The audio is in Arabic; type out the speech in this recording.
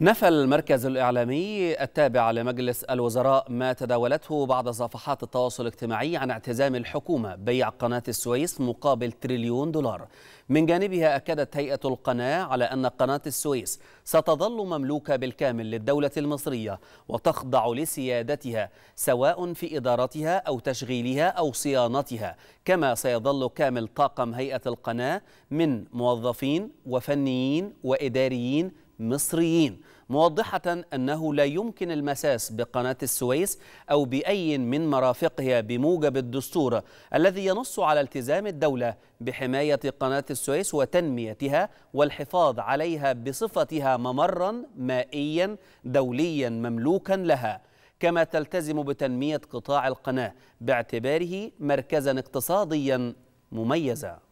نفى المركز الإعلامي التابع لمجلس الوزراء ما تداولته بعض صفحات التواصل الاجتماعي عن اعتزام الحكومة بيع قناة السويس مقابل تريليون دولار من جانبها أكدت هيئة القناة على أن قناة السويس ستظل مملوكة بالكامل للدولة المصرية وتخضع لسيادتها سواء في إدارتها أو تشغيلها أو صيانتها كما سيظل كامل طاقم هيئة القناة من موظفين وفنيين وإداريين مصريين موضحة أنه لا يمكن المساس بقناة السويس أو بأي من مرافقها بموجب الدستور الذي ينص على التزام الدولة بحماية قناة السويس وتنميتها والحفاظ عليها بصفتها ممرا مائيا دوليا مملوكا لها كما تلتزم بتنمية قطاع القناة باعتباره مركزا اقتصاديا مميزا